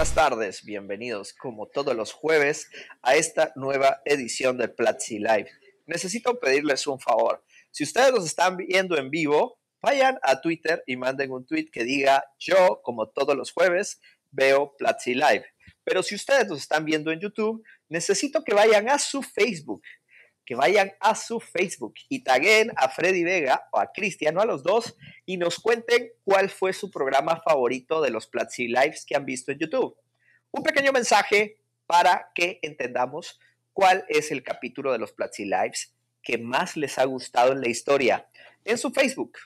buenas tardes, bienvenidos como todos los jueves a esta nueva edición de Platzi Live. Necesito pedirles un favor. Si ustedes nos están viendo en vivo, vayan a Twitter y manden un tweet que diga yo como todos los jueves veo Platzi Live. Pero si ustedes nos están viendo en YouTube, necesito que vayan a su Facebook que vayan a su Facebook y taguen a Freddy Vega o a Cristiano, a los dos, y nos cuenten cuál fue su programa favorito de los Platzi Lives que han visto en YouTube. Un pequeño mensaje para que entendamos cuál es el capítulo de los Platzi Lives que más les ha gustado en la historia en su Facebook.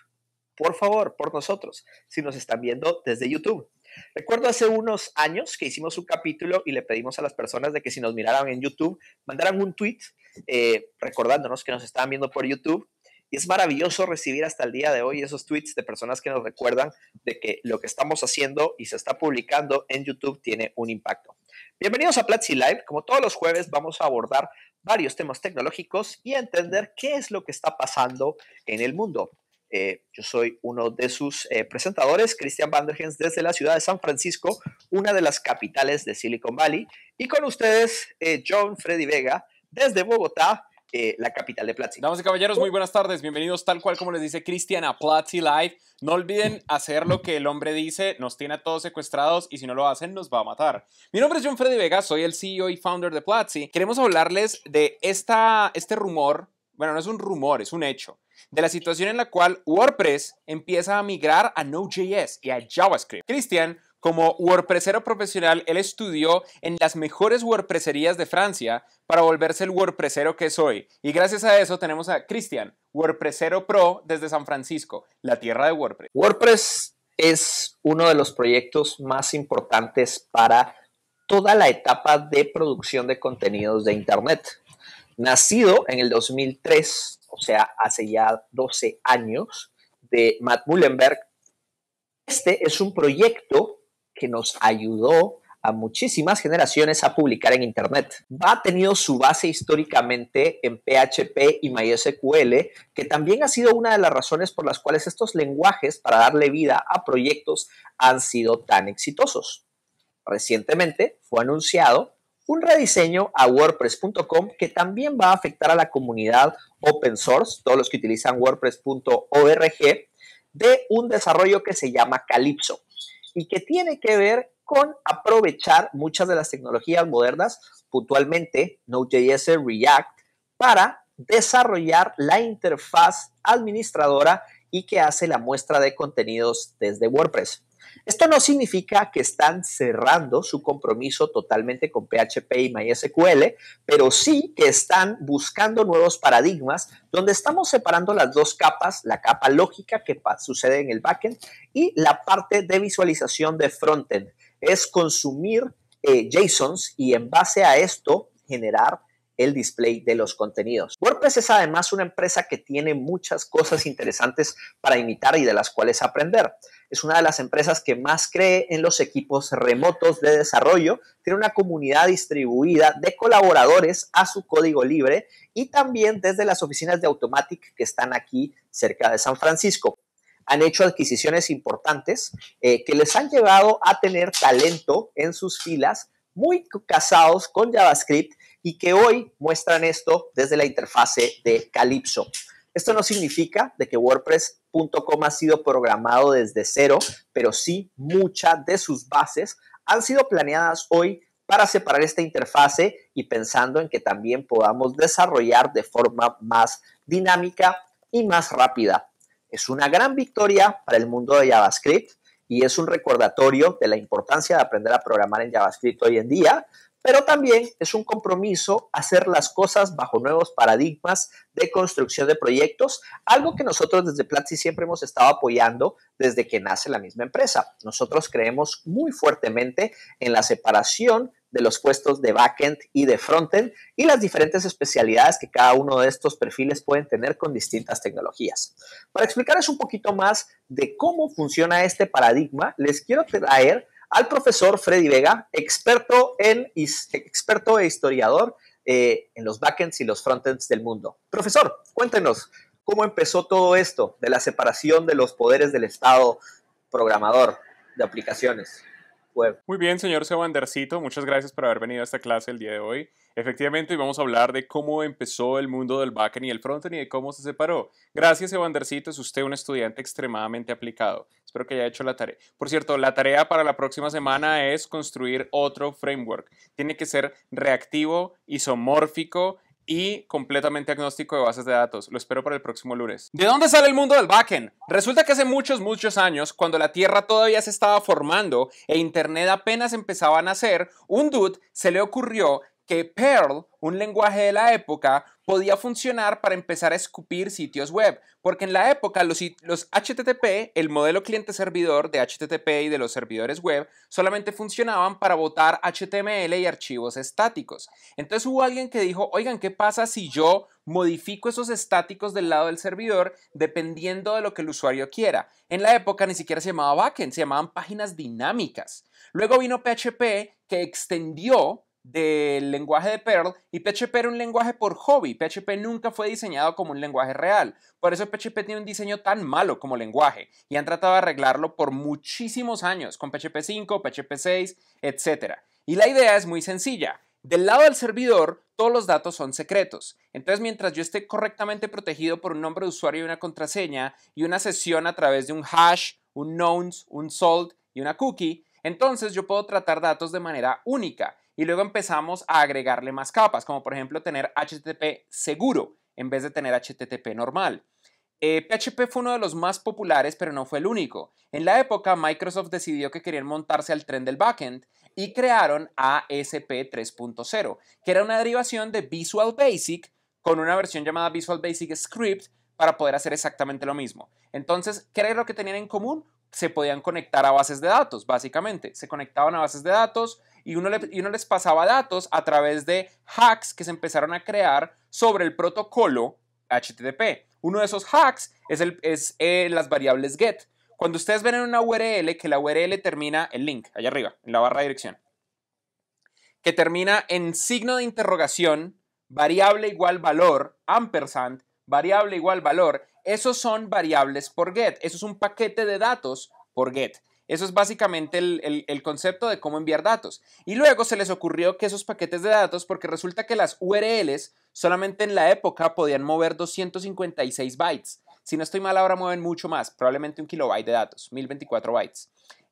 Por favor, por nosotros, si nos están viendo desde YouTube. Recuerdo hace unos años que hicimos un capítulo y le pedimos a las personas de que si nos miraran en YouTube, mandaran un tweet eh, recordándonos que nos estaban viendo por YouTube. Y es maravilloso recibir hasta el día de hoy esos tweets de personas que nos recuerdan de que lo que estamos haciendo y se está publicando en YouTube tiene un impacto. Bienvenidos a Platzi Live. Como todos los jueves vamos a abordar varios temas tecnológicos y a entender qué es lo que está pasando en el mundo. Eh, yo soy uno de sus eh, presentadores, Cristian Vandergens, desde la ciudad de San Francisco, una de las capitales de Silicon Valley. Y con ustedes, eh, John Freddy Vega, desde Bogotá, la capital de Platzi. Damas y caballeros, muy buenas tardes. Bienvenidos, tal cual como les dice Cristian, a Platzi Live. No olviden hacer lo que el hombre dice, nos tiene a todos secuestrados y si no lo hacen, nos va a matar. Mi nombre es John Freddy Vega, soy el CEO y founder de Platzi. Queremos hablarles de esta, este rumor. Bueno, no es un rumor, es un hecho de la situación en la cual WordPress empieza a migrar a Node.js y a JavaScript. Cristian, como WordPressero profesional, él estudió en las mejores WordPresserías de Francia para volverse el WordPressero que soy. Y gracias a eso tenemos a Cristian, WordPressero Pro desde San Francisco, la tierra de WordPress. WordPress es uno de los proyectos más importantes para toda la etapa de producción de contenidos de Internet. Nacido en el 2003 o sea, hace ya 12 años, de Matt Mullenberg. Este es un proyecto que nos ayudó a muchísimas generaciones a publicar en Internet. ha tenido su base históricamente en PHP y MySQL, que también ha sido una de las razones por las cuales estos lenguajes para darle vida a proyectos han sido tan exitosos. Recientemente fue anunciado un rediseño a wordpress.com que también va a afectar a la comunidad open source, todos los que utilizan wordpress.org, de un desarrollo que se llama Calypso y que tiene que ver con aprovechar muchas de las tecnologías modernas, puntualmente Node.js, React, para desarrollar la interfaz administradora y que hace la muestra de contenidos desde WordPress. Esto no significa que están cerrando su compromiso totalmente con PHP y MySQL, pero sí que están buscando nuevos paradigmas donde estamos separando las dos capas, la capa lógica que sucede en el backend y la parte de visualización de frontend. Es consumir eh, JSONs y en base a esto generar el display de los contenidos. WordPress es además una empresa que tiene muchas cosas interesantes para imitar y de las cuales aprender. Es una de las empresas que más cree en los equipos remotos de desarrollo, tiene una comunidad distribuida de colaboradores a su código libre y también desde las oficinas de Automatic que están aquí cerca de San Francisco han hecho adquisiciones importantes eh, que les han llevado a tener talento en sus filas, muy casados con JavaScript y que hoy muestran esto desde la interfase de Calypso. Esto no significa de que WordPress.com ha sido programado desde cero, pero sí muchas de sus bases han sido planeadas hoy para separar esta interfase y pensando en que también podamos desarrollar de forma más dinámica y más rápida. Es una gran victoria para el mundo de JavaScript y es un recordatorio de la importancia de aprender a programar en JavaScript hoy en día, pero también es un compromiso hacer las cosas bajo nuevos paradigmas de construcción de proyectos, algo que nosotros desde Platzi siempre hemos estado apoyando desde que nace la misma empresa. Nosotros creemos muy fuertemente en la separación de los puestos de backend y de frontend y las diferentes especialidades que cada uno de estos perfiles pueden tener con distintas tecnologías. Para explicarles un poquito más de cómo funciona este paradigma, les quiero traer al profesor Freddy Vega, experto, en, experto e historiador eh, en los backends y los frontends del mundo. Profesor, cuéntenos, ¿cómo empezó todo esto de la separación de los poderes del Estado programador de aplicaciones web? Muy bien, señor Sebandercito, muchas gracias por haber venido a esta clase el día de hoy. Efectivamente, hoy vamos a hablar de cómo empezó el mundo del backend y el frontend y de cómo se separó. Gracias, Evandercito, es usted un estudiante extremadamente aplicado. Espero que haya hecho la tarea. Por cierto, la tarea para la próxima semana es construir otro framework. Tiene que ser reactivo, isomórfico y completamente agnóstico de bases de datos. Lo espero para el próximo lunes. ¿De dónde sale el mundo del backend? Resulta que hace muchos, muchos años, cuando la Tierra todavía se estaba formando e Internet apenas empezaba a nacer, un dude se le ocurrió que Perl, un lenguaje de la época, podía funcionar para empezar a escupir sitios web, porque en la época los, HTTP, el modelo cliente-servidor de HTTP y de los servidores web, solamente funcionaban para botar HTML y archivos estáticos. Entonces hubo alguien que dijo, oigan, ¿qué pasa si yo modifico esos estáticos del lado del servidor dependiendo de lo que el usuario quiera? En la época ni siquiera se llamaba backend, se llamaban páginas dinámicas. Luego vino PHP que extendió del lenguaje de Perl y PHP era un lenguaje por hobby. PHP nunca fue diseñado como un lenguaje real. Por eso PHP tiene un diseño tan malo como lenguaje y han tratado de arreglarlo por muchísimos años con PHP 5, PHP 6, etc. Y la idea es muy sencilla. Del lado del servidor, todos los datos son secretos. Entonces, mientras yo esté correctamente protegido por un nombre de usuario y una contraseña y una sesión a través de un hash, un nonce, un salt y una cookie, entonces yo puedo tratar datos de manera única y luego empezamos a agregarle más capas, como por ejemplo tener HTTP seguro en vez de tener HTTP normal. PHP eh, fue uno de los más populares, pero no fue el único. En la época, Microsoft decidió que querían montarse al tren del backend y crearon ASP 3.0, que era una derivación de Visual Basic con una versión llamada Visual Basic Script para poder hacer exactamente lo mismo. Entonces, ¿qué era lo que tenían en común? se podían conectar a bases de datos, básicamente. Se conectaban a bases de datos y uno, y uno les pasaba datos a través de hacks que se empezaron a crear sobre el protocolo HTTP. Uno de esos hacks es, el, eh, las variables get. Cuando ustedes ven en una URL que la URL termina el link, allá arriba, en la barra de dirección, que termina en signo de interrogación, variable igual valor, ampersand, variable igual valor, esos son variables por get. Eso es un paquete de datos por get. Eso es básicamente el, concepto de cómo enviar datos. Y luego se les ocurrió que esos paquetes de datos, porque resulta que las URLs solamente en la época podían mover 256 bytes. Si no estoy mal, ahora mueven mucho más, probablemente un kilobyte de datos, 1024 bytes.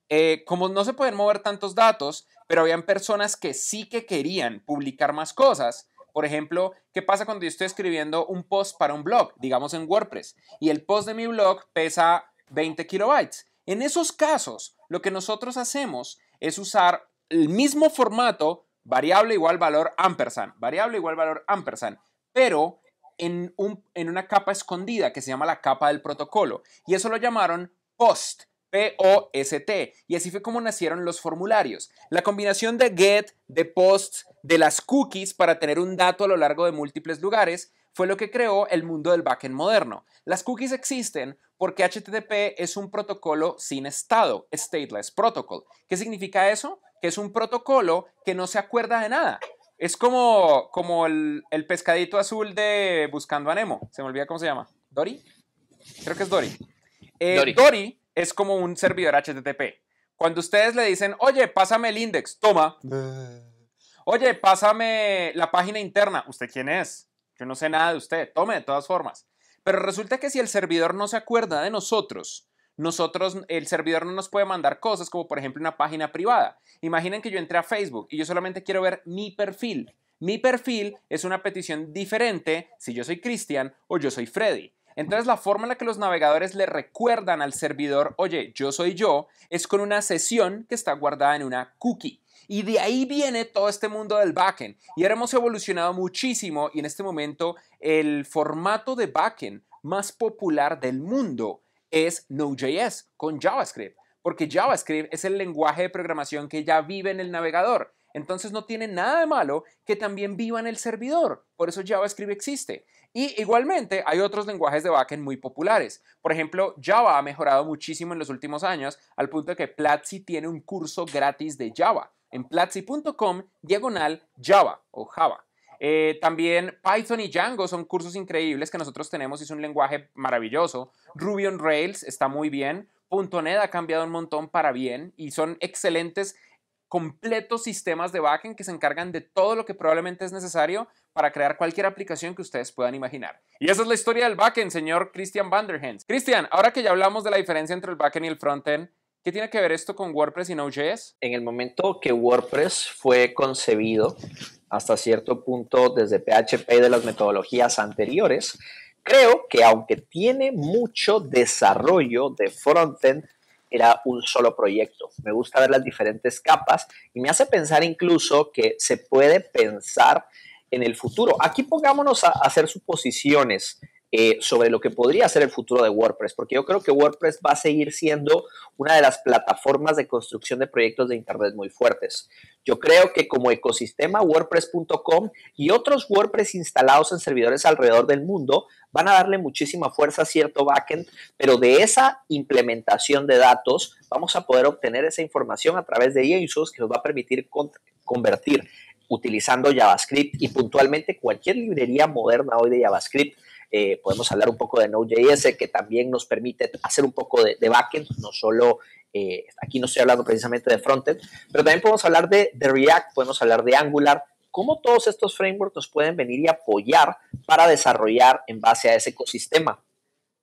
Eh, como no se pueden mover tantos datos, pero habían personas que sí que querían publicar más cosas, por ejemplo, ¿qué pasa cuando yo estoy escribiendo un post para un blog, digamos en WordPress, y el post de mi blog pesa 20 kilobytes? En esos casos, lo que nosotros hacemos es usar el mismo formato, variable igual valor ampersand, variable igual valor ampersand, pero en, en una capa escondida que se llama la capa del protocolo. Y eso lo llamaron post. POST. Y así fue como nacieron los formularios. La combinación de get, de POST, de las cookies para tener un dato a lo largo de múltiples lugares fue lo que creó el mundo del backend moderno. Las cookies existen porque HTTP es un protocolo sin estado, stateless protocol. ¿Qué significa eso? Que es un protocolo que no se acuerda de nada. Es como, como el, pescadito azul de Buscando a Nemo. Se me olvida cómo se llama. ¿Dory? Creo que es Dory. Eh, Dory es como un servidor HTTP. Cuando ustedes le dicen, oye, pásame el index, toma. Eh. Oye, pásame la página interna. ¿Usted quién es? Yo no sé nada de usted. Tome, de todas formas. Pero resulta que si el servidor no se acuerda de nosotros, nosotros, el servidor no nos puede mandar cosas como por ejemplo una página privada. Imaginen que yo entré a Facebook y yo solamente quiero ver mi perfil. Mi perfil es una petición diferente si yo soy Cristian o yo soy Freddy. Entonces la forma en la que los navegadores le recuerdan al servidor, oye, yo soy yo, es con una sesión que está guardada en una cookie. Y de ahí viene todo este mundo del backend. Y ahora hemos evolucionado muchísimo y en este momento el formato de backend más popular del mundo es Node.js con JavaScript, porque JavaScript es el lenguaje de programación que ya vive en el navegador. Entonces no tiene nada de malo que también viva en el servidor. Por eso JavaScript existe. Y igualmente hay otros lenguajes de backend muy populares. Por ejemplo, Java ha mejorado muchísimo en los últimos años al punto de que Platzi tiene un curso gratis de Java en platzi.com diagonal Java o Java. Eh, también Python y Django son cursos increíbles que nosotros tenemos y es un lenguaje maravilloso. Ruby on Rails está muy bien. .NET ha cambiado un montón para bien y son excelentes completos sistemas de backend que se encargan de todo lo que probablemente es necesario para crear cualquier aplicación que ustedes puedan imaginar. Y esa es la historia del backend, señor Christian Vanderhens. Christian, ahora que ya hablamos de la diferencia entre el backend y el frontend, ¿Qué tiene que ver esto con WordPress y Node.js? En el momento que WordPress fue concebido, hasta cierto punto desde PHP y de las metodologías anteriores, creo que aunque tiene mucho desarrollo de frontend, era un solo proyecto. Me gusta ver las diferentes capas y me hace pensar incluso que se puede pensar en el futuro. Aquí pongámonos a, hacer suposiciones eh, sobre lo que podría ser el futuro de WordPress, porque yo creo que WordPress va a seguir siendo una de las plataformas de construcción de proyectos de Internet muy fuertes. Yo creo que como ecosistema WordPress.com y otros WordPress instalados en servidores alrededor del mundo van a darle muchísima fuerza a cierto backend, pero de esa implementación de datos vamos a poder obtener esa información a través de ISOs que nos va a permitir convertir utilizando JavaScript y puntualmente cualquier librería moderna hoy de JavaScript. Eh, podemos hablar un poco de Node.js, que también nos permite hacer un poco de, backend, no solo, eh, aquí no estoy hablando precisamente de frontend, pero también podemos hablar de, de React, podemos hablar de Angular, cómo todos estos frameworks nos pueden venir y apoyar para desarrollar en base a ese ecosistema.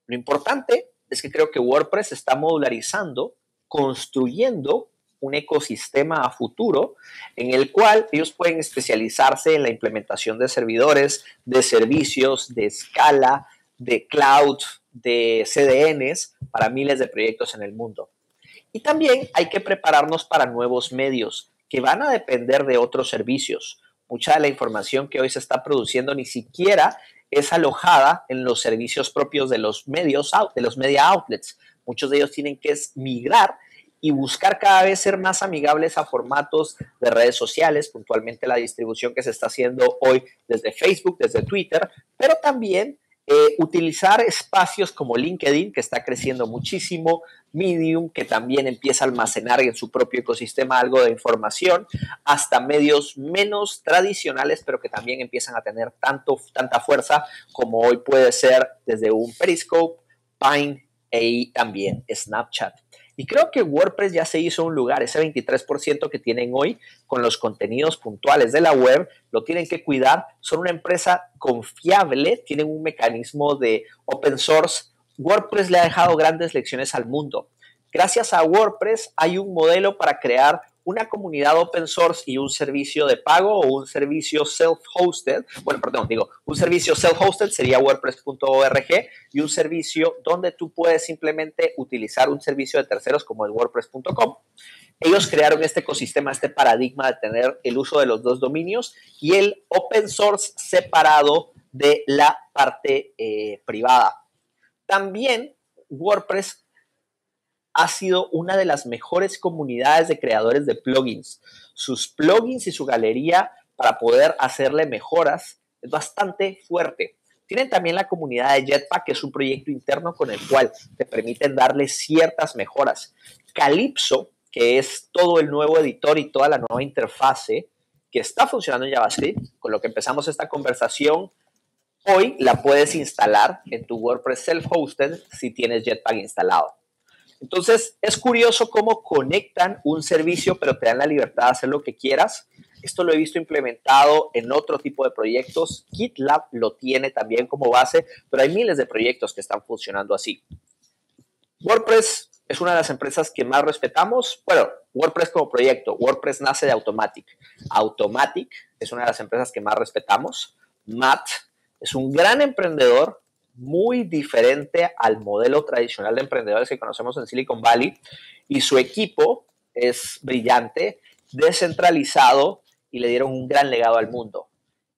Lo importante es que creo que WordPress está modularizando, construyendo un ecosistema a futuro en el cual ellos pueden especializarse en la implementación de servidores, de servicios, de escala, de cloud, de CDNs para miles de proyectos en el mundo. Y también hay que prepararnos para nuevos medios que van a depender de otros servicios. Mucha de la información que hoy se está produciendo ni siquiera es alojada en los servicios propios de los medios, de los media outlets. Muchos de ellos tienen que migrar y buscar cada vez ser más amigables a formatos de redes sociales, puntualmente la distribución que se está haciendo hoy desde Facebook, desde Twitter, pero también eh, utilizar espacios como LinkedIn, que está creciendo muchísimo, Medium, que también empieza a almacenar en su propio ecosistema algo de información, hasta medios menos tradicionales, pero que también empiezan a tener tanto, tanta fuerza como hoy puede ser desde un Periscope, Pine y también Snapchat. Y creo que WordPress ya se hizo un lugar, ese 23% que tienen hoy con los contenidos puntuales de la web, lo tienen que cuidar, son una empresa confiable, tienen un mecanismo de open source. WordPress le ha dejado grandes lecciones al mundo. Gracias a WordPress hay un modelo para crear una comunidad open source y un servicio de pago o un servicio self-hosted, bueno, perdón, digo, un servicio self-hosted sería wordpress.org y un servicio donde tú puedes simplemente utilizar un servicio de terceros como el wordpress.com. Ellos crearon este ecosistema, este paradigma de tener el uso de los dos dominios y el open source separado de la parte eh, privada. También WordPress ha sido una de las mejores comunidades de creadores de plugins. Sus plugins y su galería para poder hacerle mejoras es bastante fuerte. Tienen también la comunidad de Jetpack, que es un proyecto interno con el cual te permiten darle ciertas mejoras. Calypso, que es todo el nuevo editor y toda la nueva interfase que está funcionando en JavaScript, con lo que empezamos esta conversación, hoy la puedes instalar en tu WordPress self-hosted si tienes Jetpack instalado. Entonces, es curioso cómo conectan un servicio, pero te dan la libertad de hacer lo que quieras. Esto lo he visto implementado en otro tipo de proyectos. GitLab lo tiene también como base, pero hay miles de proyectos que están funcionando así. WordPress es una de las empresas que más respetamos. Bueno, WordPress como proyecto, WordPress nace de Automatic. Automatic es una de las empresas que más respetamos. Matt es un gran emprendedor muy diferente al modelo tradicional de emprendedores que conocemos en Silicon Valley y su equipo es brillante, descentralizado y le dieron un gran legado al mundo.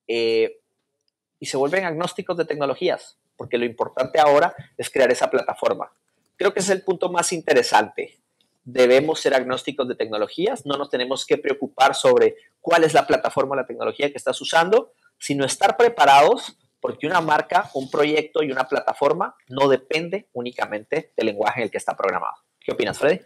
Eh, y se vuelven agnósticos de tecnologías, porque lo importante ahora es crear esa plataforma. Creo que es el punto más interesante. Debemos ser agnósticos de tecnologías, no nos tenemos que preocupar sobre cuál es la plataforma o la tecnología que estás usando, sino estar preparados porque una marca, un proyecto y una plataforma no depende únicamente del lenguaje en el que está programado. ¿Qué opinas, Freddy?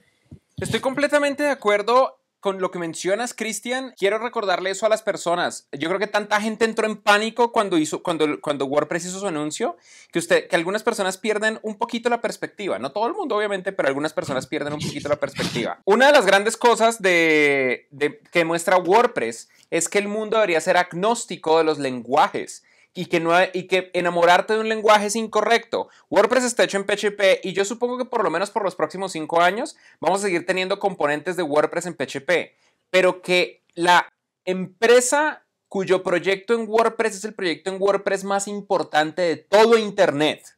Estoy completamente de acuerdo con lo que mencionas, Cristian. Quiero recordarle eso a las personas. Yo creo que tanta gente entró en pánico cuando hizo, cuando, cuando WordPress hizo su anuncio, que usted, que algunas personas pierden un poquito la perspectiva. No todo el mundo, obviamente, pero algunas personas pierden un poquito la perspectiva. Una de las grandes cosas de, de que muestra WordPress es que el mundo debería ser agnóstico de los lenguajes y que, no, y que enamorarte de un lenguaje es incorrecto. WordPress está hecho en PHP y yo supongo que por lo menos por los próximos cinco años vamos a seguir teniendo componentes de WordPress en PHP, pero que la empresa cuyo proyecto en WordPress es el proyecto en WordPress más importante de todo Internet,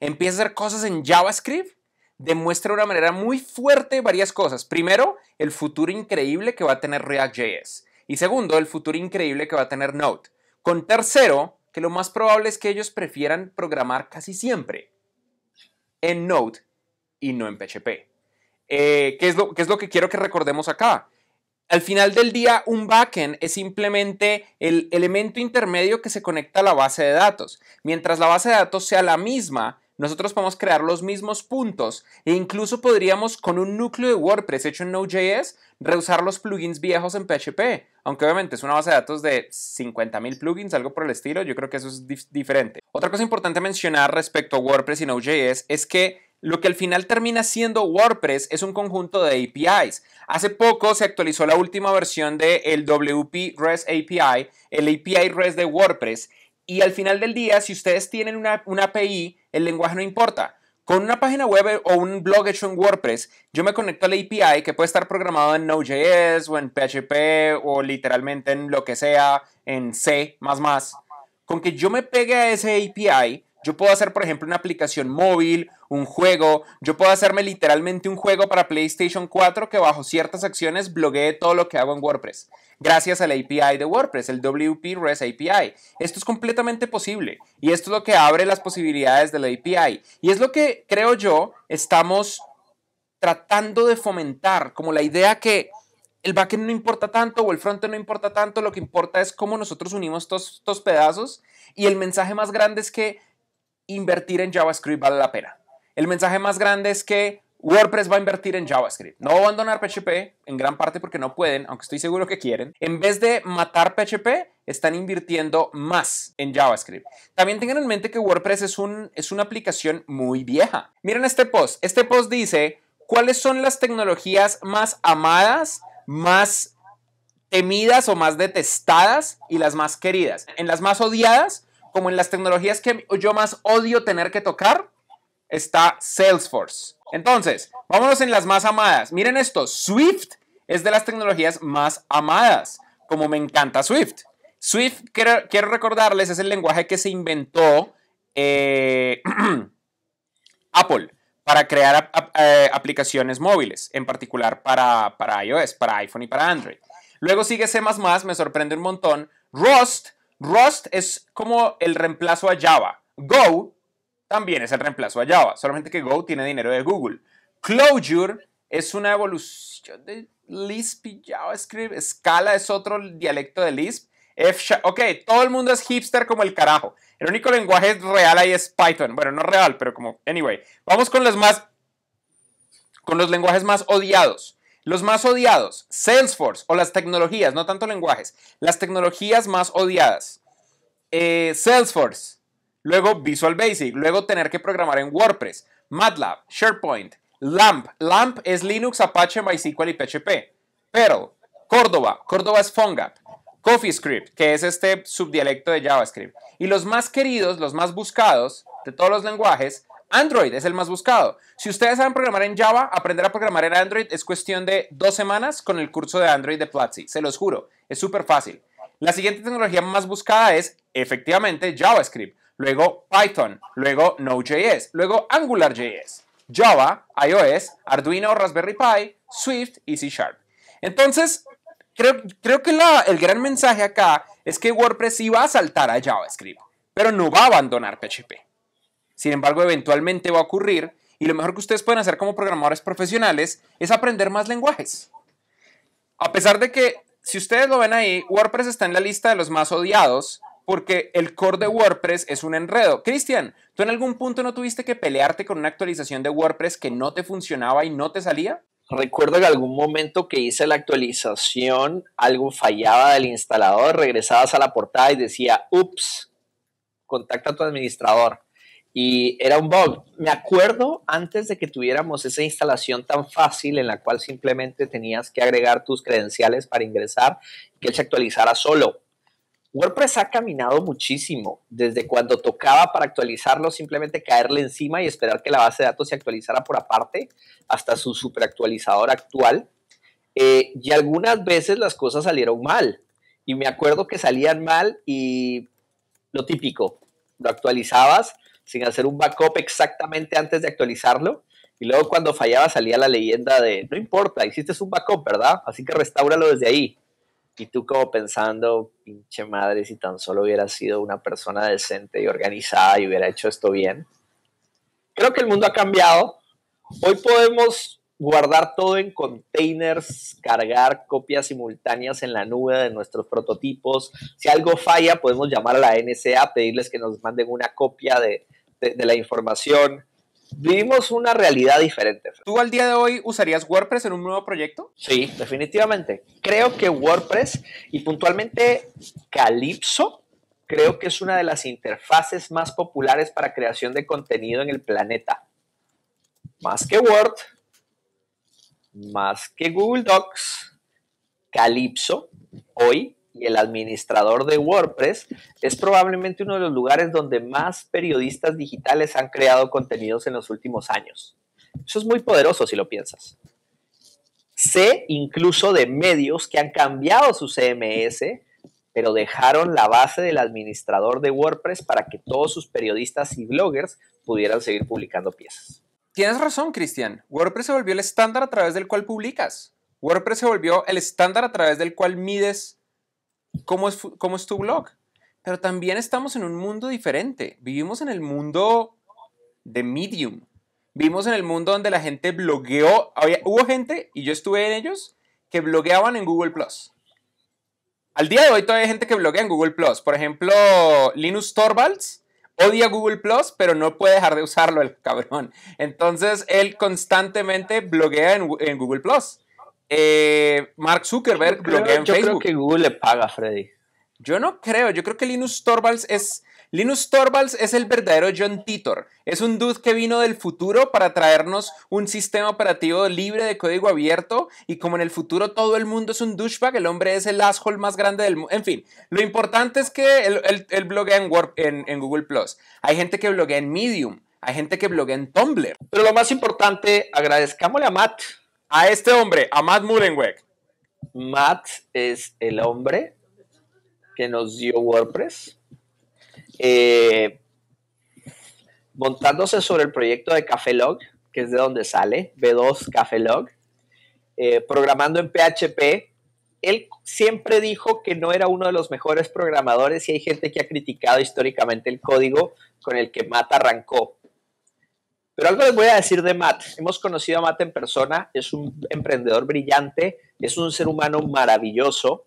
empieza a hacer cosas en JavaScript, demuestra de una manera muy fuerte varias cosas. Primero, el futuro increíble que va a tener React.js. Y segundo, el futuro increíble que va a tener Node. Con tercero, que lo más probable es que ellos prefieran programar casi siempre en Node y no en PHP. Eh, lo, ¿Qué es lo que quiero que recordemos acá? Al final del día, un backend es simplemente el elemento intermedio que se conecta a la base de datos. Mientras la base de datos sea la misma, nosotros podemos crear los mismos puntos e incluso podríamos con un núcleo de WordPress hecho en Node.js reusar los plugins viejos en PHP, aunque obviamente es una base de datos de 50.000 plugins, algo por el estilo, yo creo que eso es diferente. Otra cosa importante mencionar respecto a WordPress y Node.js es que lo que al final termina siendo WordPress es un conjunto de APIs. Hace poco se actualizó la última versión del WP REST API, el API REST de WordPress, y al final del día, si ustedes tienen una, una API el lenguaje no importa. Con una página web o un blog hecho en WordPress, yo me conecto a la API que puede estar programado en Node.js o en PHP o literalmente en lo que sea, en C++. Con que yo me pegue a ese API, yo puedo hacer, por ejemplo, una aplicación móvil, un juego. Yo puedo hacerme literalmente un juego para PlayStation 4 que bajo ciertas acciones bloguee todo lo que hago en WordPress, gracias a la API de WordPress, el WP REST API. Esto es completamente posible y esto es lo que abre las posibilidades de la API. Y es lo que creo yo estamos tratando de fomentar, como la idea que el backend no importa tanto o el frontend no importa tanto, lo que importa es cómo nosotros unimos estos pedazos y el mensaje más grande es que invertir en JavaScript vale la pena. El mensaje más grande es que WordPress va a invertir en JavaScript. No a abandonar PHP, en gran parte porque no pueden, aunque estoy seguro que quieren. En vez de matar PHP, están invirtiendo más en JavaScript. También tengan en mente que WordPress es, un, es una aplicación muy vieja. Miren este post. Este post dice, ¿cuáles son las tecnologías más amadas, más temidas o más detestadas y las más queridas? En las más odiadas como en las tecnologías que yo más odio tener que tocar, está Salesforce. Entonces, vámonos en las más amadas. Miren esto, Swift es de las tecnologías más amadas, como me encanta Swift. Swift, quiero, recordarles, es el lenguaje que se inventó eh, Apple para crear eh, aplicaciones móviles, en particular para, para iOS, para iPhone y para Android. Luego sigue C++, me sorprende un montón. Rust Rust es como el reemplazo a Java. Go también es el reemplazo a Java, solamente que Go tiene dinero de Google. Clojure es una evolución de Lisp y JavaScript. Scala es otro dialecto de Lisp. F ok, todo el mundo es hipster como el carajo. El único lenguaje real ahí es Python. Bueno, no real, pero como. Anyway, vamos con los más. Con los lenguajes más odiados. Los más odiados, Salesforce o las tecnologías, no tanto lenguajes, las tecnologías más odiadas. Eh, Salesforce, luego Visual Basic, luego tener que programar en WordPress, MATLAB, SharePoint, LAMP. LAMP es Linux, Apache, MySQL y PHP. Perl, Córdoba, Córdoba es PhoneGap, CoffeeScript, que es este subdialecto de JavaScript. Y los más queridos, los más buscados de todos los lenguajes Android es el más buscado. Si ustedes saben programar en Java, aprender a programar en Android es cuestión de dos semanas con el curso de Android de Platzi, se los juro, es súper fácil. La siguiente tecnología más buscada es, efectivamente, JavaScript, luego Python, luego Node.js, luego AngularJS, Java, iOS, Arduino, Raspberry Pi, Swift y C Sharp. Entonces, creo, que el gran mensaje acá es que WordPress iba a saltar a JavaScript, pero no va a abandonar PHP. Sin embargo, eventualmente va a ocurrir y lo mejor que ustedes pueden hacer como programadores profesionales es aprender más lenguajes. A pesar de que, si ustedes lo ven ahí, WordPress está en la lista de los más odiados porque el core de WordPress es un enredo. Cristian, ¿tú en algún punto no tuviste que pelearte con una actualización de WordPress que no te funcionaba y no te salía? Recuerdo que algún momento que hice la actualización, algo fallaba del instalador, regresabas a la portada y decía, ups, contacta a tu administrador y era un bug. Me acuerdo antes de que tuviéramos esa instalación tan fácil en la cual simplemente tenías que agregar tus credenciales para ingresar que se actualizara solo. WordPress ha caminado muchísimo desde cuando tocaba para actualizarlo, simplemente caerle encima y esperar que la base de datos se actualizara por aparte hasta su superactualizador actual. Eh, y algunas veces las cosas salieron mal. Y me acuerdo que salían mal y lo típico, lo actualizabas sin hacer un backup exactamente antes de actualizarlo. Y luego cuando fallaba salía la leyenda de, no importa, hiciste un backup, ¿verdad? Así que restáuralo desde ahí. Y tú como pensando, pinche madre, si tan solo hubiera sido una persona decente y organizada y hubiera hecho esto bien. Creo que el mundo ha cambiado. Hoy podemos guardar todo en containers, cargar copias simultáneas en la nube de nuestros prototipos. Si algo falla, podemos llamar a la NSA, pedirles que nos manden una copia de, de, la información. Vivimos una realidad diferente. ¿Tú al día de hoy usarías WordPress en un nuevo proyecto? Sí, definitivamente. Creo que WordPress y puntualmente Calypso, creo que es una de las interfaces más populares para creación de contenido en el planeta. Más que Word, más que Google Docs, Calypso hoy y el administrador de WordPress, es probablemente uno de los lugares donde más periodistas digitales han creado contenidos en los últimos años. Eso es muy poderoso si lo piensas. Sé incluso de medios que han cambiado su CMS, pero dejaron la base del administrador de WordPress para que todos sus periodistas y bloggers pudieran seguir publicando piezas. Tienes razón, Cristian. WordPress se volvió el estándar a través del cual publicas. WordPress se volvió el estándar a través del cual mides cómo es, tu blog. Pero también estamos en un mundo diferente. Vivimos en el mundo de Medium. Vivimos en el mundo donde la gente blogueó. Había, hubo gente, y yo estuve en ellos, que blogueaban en Google Al día de hoy todavía hay gente que bloguea en Google Por ejemplo, Linus Torvalds odia Google pero no puede dejar de usarlo el cabrón. Entonces él constantemente bloguea en, Google eh, Mark Zuckerberg bloquea en Facebook. Yo creo que Google le paga, Freddy. Yo no creo, yo creo que Linus Torvalds es... Linus Torvalds es el verdadero John Titor. Es un dude que vino del futuro para traernos un sistema operativo libre de código abierto y como en el futuro todo el mundo es un douchebag, el hombre es el asshole más grande del mundo. En fin, lo importante es que él, bloguea en, Google Plus. Hay gente que bloguea en Medium, hay gente que bloguea en Tumblr. Pero lo más importante, agradezcámosle a Matt a este hombre, a Matt Mullenweg? Matt es el hombre que nos dio WordPress. Eh, montándose sobre el proyecto de Cafelog, que es de donde sale, B2 Cafelog, eh, programando en PHP. Él siempre dijo que no era uno de los mejores programadores y hay gente que ha criticado históricamente el código con el que Matt arrancó. Pero algo les voy a decir de Matt. Hemos conocido a Matt en persona, es un emprendedor brillante, es un ser humano maravilloso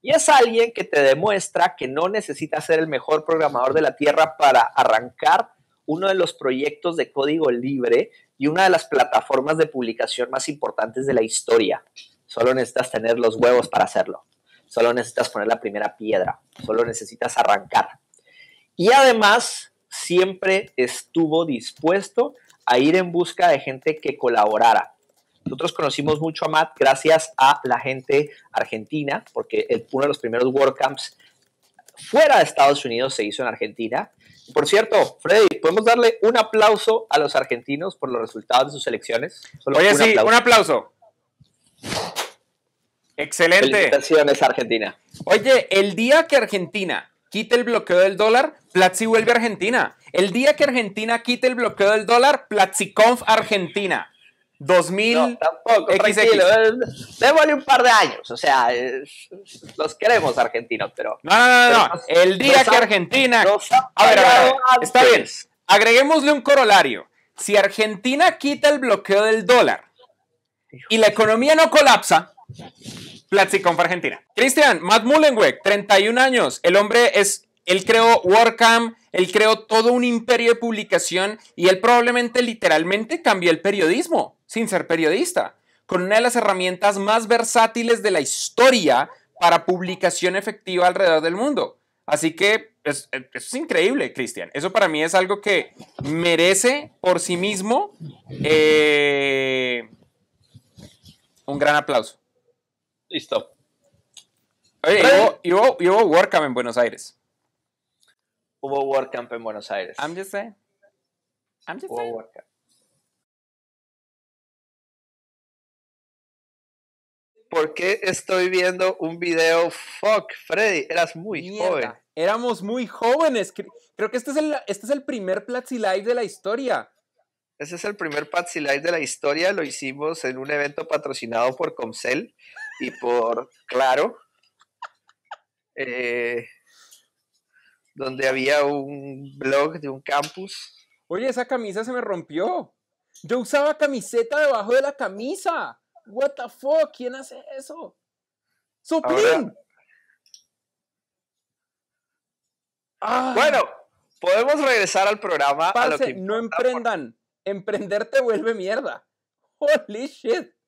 y es alguien que te demuestra que no necesitas ser el mejor programador de la Tierra para arrancar uno de los proyectos de código libre y una de las plataformas de publicación más importantes de la historia. Solo necesitas tener los huevos para hacerlo. Solo necesitas poner la primera piedra. Solo necesitas arrancar. Y además siempre estuvo dispuesto a ir en busca de gente que colaborara. Nosotros conocimos mucho a Matt gracias a la gente argentina, porque el, uno de los primeros WordCamps fuera de Estados Unidos se hizo en Argentina. Por cierto, Freddy, ¿podemos darle un aplauso a los argentinos por los resultados de sus elecciones? Oye, sí, un aplauso. Excelente. Felicitaciones, Argentina. Oye, el día que Argentina quite el bloqueo del dólar, Platzi vuelve a Argentina. El día que Argentina quite el bloqueo del dólar, PlatziConf Argentina. 2000 tampoco, XX. Eh, un par de años. O sea, los queremos argentinos, pero. No, no, no. el día que Argentina. Está bien. Agreguémosle un corolario. Si Argentina quita el bloqueo del dólar y la economía no colapsa, Platzikonf Argentina. Cristian, Matt Mullenweg, 31 años. El hombre es, él creó WordCamp, él creó todo un imperio de publicación y él probablemente literalmente cambió el periodismo sin ser periodista, con una de las herramientas más versátiles de la historia para publicación efectiva alrededor del mundo. Así que es, es, increíble, Cristian. Eso para mí es algo que merece por sí mismo eh, un gran aplauso. Listo. Oye, y hubo, WordCamp en Buenos Aires. Hubo WordCamp en Buenos Aires. I'm just saying. I'm just hubo ¿Por qué estoy viendo un video? Fuck, Freddy, eras muy joven. Éramos muy jóvenes. Creo que este es el, este el primer Platzi Live de la historia. Ese es el primer Platzi Live de la historia. Lo hicimos en un evento patrocinado por Comcel y por Claro, eh, donde había un blog de un campus. Oye, esa camisa se me rompió. Yo usaba camiseta debajo de la camisa. What the fuck, ¿quién hace eso? ¡Supin! Ah. Bueno, podemos regresar al programa. no emprendan. Emprender te vuelve mierda. Holy shit.